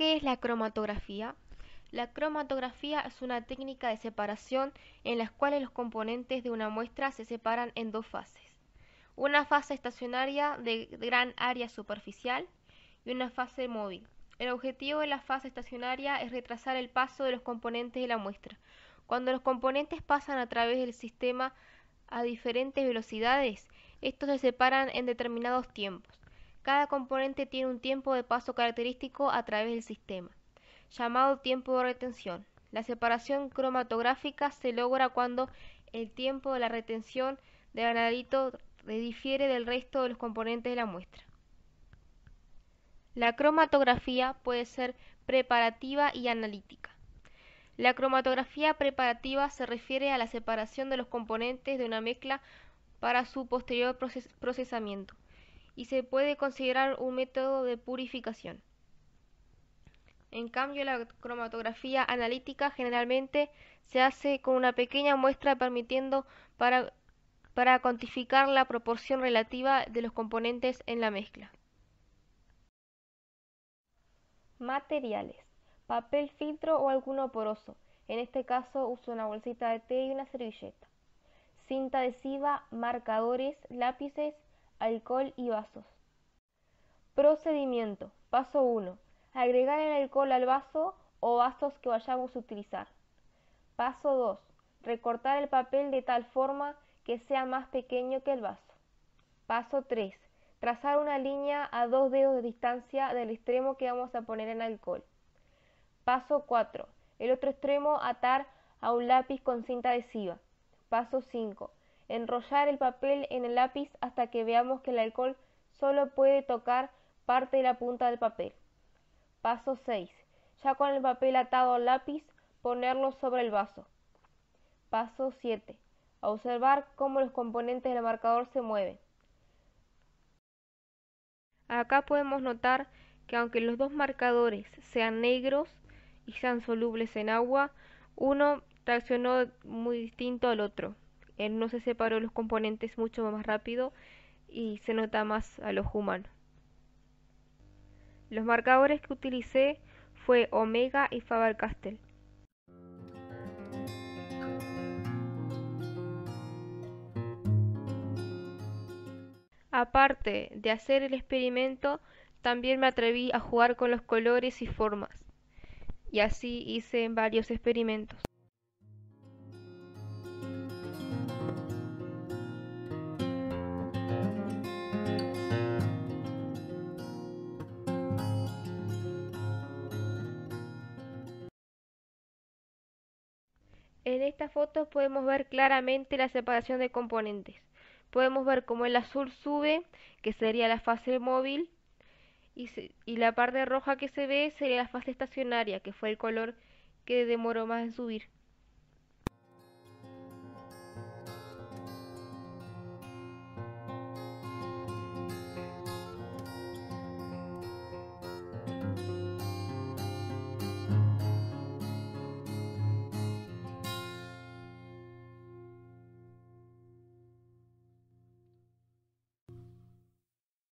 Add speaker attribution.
Speaker 1: ¿Qué es la cromatografía? La cromatografía es una técnica de separación en la cual los componentes de una muestra se separan en dos fases. Una fase estacionaria de gran área superficial y una fase móvil. El objetivo de la fase estacionaria es retrasar el paso de los componentes de la muestra. Cuando los componentes pasan a través del sistema a diferentes velocidades, estos se separan en determinados tiempos. Cada componente tiene un tiempo de paso característico a través del sistema, llamado tiempo de retención. La separación cromatográfica se logra cuando el tiempo de la retención del analito difiere del resto de los componentes de la muestra. La cromatografía puede ser preparativa y analítica. La cromatografía preparativa se refiere a la separación de los componentes de una mezcla para su posterior procesamiento y se puede considerar un método de purificación. En cambio, la cromatografía analítica generalmente se hace con una pequeña muestra permitiendo para, cuantificar la proporción relativa de los componentes en la mezcla. Materiales. Papel filtro o alguno poroso. En este caso uso una bolsita de té y una servilleta. Cinta adhesiva, marcadores, lápices alcohol y vasos. Procedimiento. Paso 1. Agregar el alcohol al vaso o vasos que vayamos a utilizar. Paso 2. Recortar el papel de tal forma que sea más pequeño que el vaso. Paso 3. Trazar una línea a dos dedos de distancia del extremo que vamos a poner en alcohol. Paso 4. El otro extremo atar a un lápiz con cinta adhesiva. Paso 5 enrollar el papel en el lápiz hasta que veamos que el alcohol solo puede tocar parte de la punta del papel. Paso 6. Ya con el papel atado al lápiz, ponerlo sobre el vaso. Paso 7. observar cómo los componentes del marcador se mueven. Acá podemos notar que aunque los dos marcadores sean negros y sean solubles en agua, uno reaccionó muy distinto al otro. Él eh, no se separó los componentes mucho más rápido y se nota más a los humanos. Los marcadores que utilicé fue Omega y Faber-Castell. Aparte de hacer el experimento, también me atreví a jugar con los colores y formas. Y así hice varios experimentos. En esta foto podemos ver claramente la separación de componentes. Podemos ver cómo el azul sube, que sería la fase móvil, y, y, la parte roja que se ve sería la fase estacionaria, que fue el color que demoró más en subir.